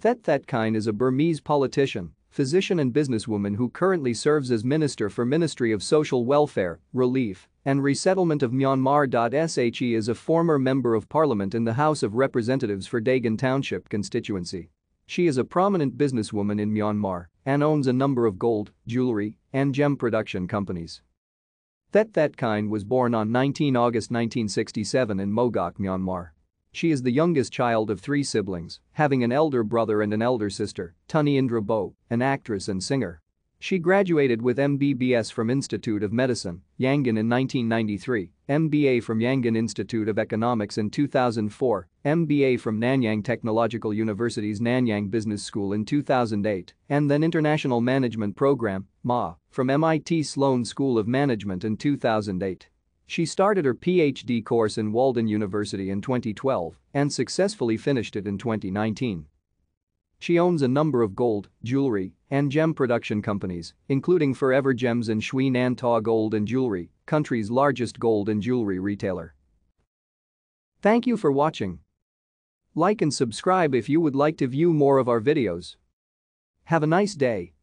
Thet Thetkind is a Burmese politician, physician and businesswoman who currently serves as Minister for Ministry of Social Welfare, Relief, and Resettlement of Myanmar. She is a former Member of Parliament in the House of Representatives for Dagan Township constituency. She is a prominent businesswoman in Myanmar and owns a number of gold, jewelry, and gem production companies. Thet Thetkind was born on 19 August 1967 in Mogok, Myanmar. She is the youngest child of three siblings, having an elder brother and an elder sister, Tani Indra Bo, an actress and singer. She graduated with MBBS from Institute of Medicine, Yangon in 1993, MBA from Yangon Institute of Economics in 2004, MBA from Nanyang Technological University's Nanyang Business School in 2008, and then International Management Program, MA, from MIT Sloan School of Management in 2008. She started her PhD course in Walden University in 2012 and successfully finished it in 2019. She owns a number of gold, jewelry, and gem production companies, including Forever Gems and Shui Nantaw Gold and Jewelry, country's largest gold and jewelry retailer. Thank you for watching. Like and subscribe if you would like to view more of our videos. Have a nice day.